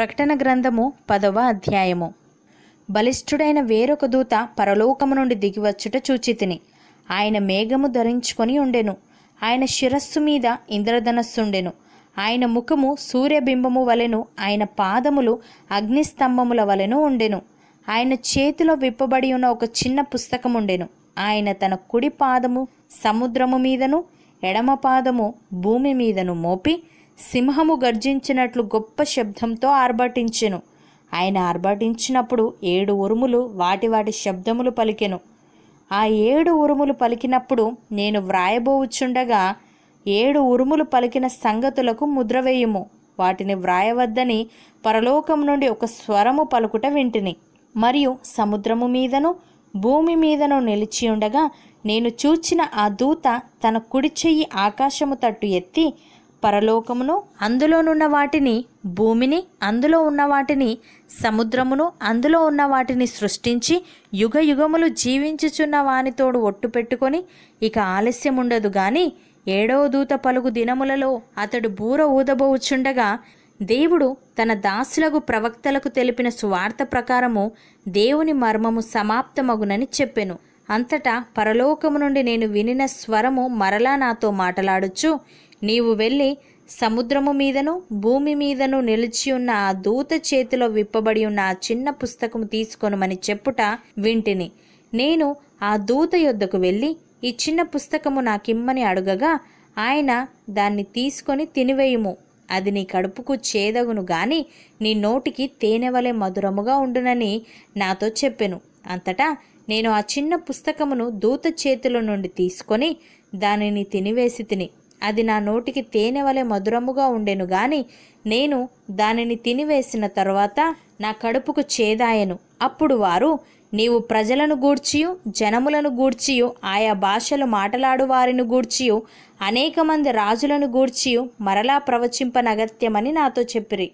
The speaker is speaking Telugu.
ప్రకటన గ్రంథము పదవ అధ్యాయము బలిష్ఠుడైన వేరొక దూత పరలోకము నుండి దిగివచ్చుట చూచితిని ఆయన మేఘము ధరించుకొని ఉండెను ఆయన శిరస్సు మీద ఇంద్రధనస్సుండెను ఆయన ముఖము సూర్యబింబము వలెను ఆయన పాదములు అగ్నిస్తంభముల వలెను ఉండెను ఆయన చేతిలో విప్పబడి ఉన్న ఒక చిన్న పుస్తకముండెను ఉండెను ఆయన తన కుడి పాదము సముద్రము మీదను ఎడమ పాదము భూమి మీదను మోపి సింహము గర్జించినట్లు గొప్ప శబ్దంతో ఆర్భటించెను ఆయన ఆర్భటించినప్పుడు ఏడు ఉరుములు వాటి వాటి శబ్దములు పలికెను ఆ ఏడు ఉరుములు పలికినప్పుడు నేను వ్రాయబోవుచుండగా ఏడు ఉరుములు పలికిన సంగతులకు ముద్రవేయుము వాటిని వ్రాయవద్దని పరలోకం నుండి ఒక స్వరము పలుకుట వింటిని మరియు సముద్రము మీదను భూమి మీదను నిలిచి ఉండగా నేను చూచిన ఆ దూత తన కుడి చెయ్యి ఆకాశము తట్టు ఎత్తి పరలోకమును అందులోనున్న వాటిని భూమిని అందులో ఉన్న వాటిని సముద్రమును అందులో ఉన్న వాటిని సృష్టించి యుగ యుగములు జీవించుచున్న వానితోడు ఒట్టు పెట్టుకొని ఇక ఆలస్యం ఉండదు గాని ఏడవ దూత పలుగు దినములలో అతడు బూర ఊదబోచుండగా దేవుడు తన దాసులకు ప్రవక్తలకు తెలిపిన సువార్త ప్రకారము దేవుని మర్మము సమాప్తమగునని చెప్పెను అంతటా పరలోకము నుండి నేను వినిన స్వరము మరలా నాతో మాటలాడొచ్చు నీవు వెళ్ళి సముద్రము మీదను భూమి మీదను నిలిచి ఉన్న ఆ దూత చేతిలో విప్పబడి ఉన్న ఆ చిన్న పుస్తకం తీసుకొనమని చెప్పుట వింటిని నేను ఆ దూత యొద్దకు వెళ్ళి ఈ చిన్న పుస్తకము నాకిమ్మని అడుగగా ఆయన దాన్ని తీసుకొని తినివేయుము అది నీ కడుపుకు చేదగును గాని నీ నోటికి తేనెవలే మధురముగా ఉండునని నాతో చెప్పెను అంతటా నేను ఆ చిన్న పుస్తకమును దూత చేతిలో నుండి తీసుకొని దానిని తినివేసి తిని అది నా నోటికి తేనె వలె మధురముగా ఉండెను గాని నేను దానిని తినివేసిన తర్వాత నా కడుపుకు చేదాయను అప్పుడు వారు నీవు ప్రజలను గూర్చియు జనములను గూర్చియు ఆయా భాషలు మాటలాడు వారిని గూర్చియు అనేక మంది రాజులను గూర్చియు మరలా ప్రవచింపనగత్యమని నాతో చెప్పిరి